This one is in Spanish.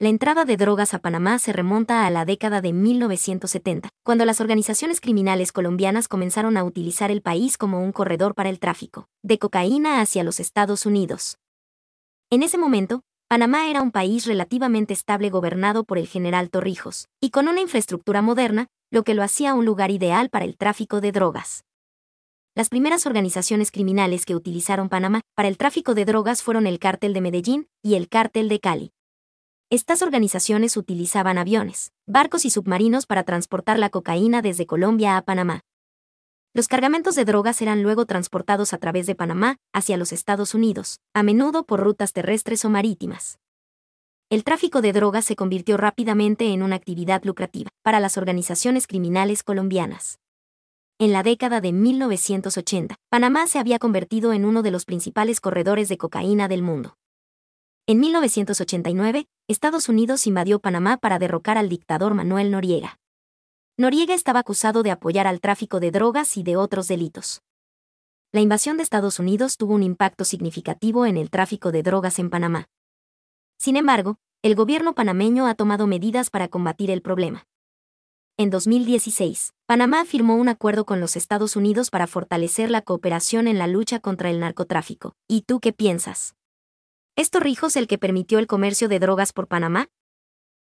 La entrada de drogas a Panamá se remonta a la década de 1970, cuando las organizaciones criminales colombianas comenzaron a utilizar el país como un corredor para el tráfico de cocaína hacia los Estados Unidos. En ese momento, Panamá era un país relativamente estable gobernado por el general Torrijos, y con una infraestructura moderna, lo que lo hacía un lugar ideal para el tráfico de drogas. Las primeras organizaciones criminales que utilizaron Panamá para el tráfico de drogas fueron el Cártel de Medellín y el Cártel de Cali. Estas organizaciones utilizaban aviones, barcos y submarinos para transportar la cocaína desde Colombia a Panamá. Los cargamentos de drogas eran luego transportados a través de Panamá hacia los Estados Unidos, a menudo por rutas terrestres o marítimas. El tráfico de drogas se convirtió rápidamente en una actividad lucrativa para las organizaciones criminales colombianas. En la década de 1980, Panamá se había convertido en uno de los principales corredores de cocaína del mundo. En 1989, Estados Unidos invadió Panamá para derrocar al dictador Manuel Noriega. Noriega estaba acusado de apoyar al tráfico de drogas y de otros delitos. La invasión de Estados Unidos tuvo un impacto significativo en el tráfico de drogas en Panamá. Sin embargo, el gobierno panameño ha tomado medidas para combatir el problema. En 2016, Panamá firmó un acuerdo con los Estados Unidos para fortalecer la cooperación en la lucha contra el narcotráfico. ¿Y tú qué piensas? ¿Es Torrijos el que permitió el comercio de drogas por Panamá?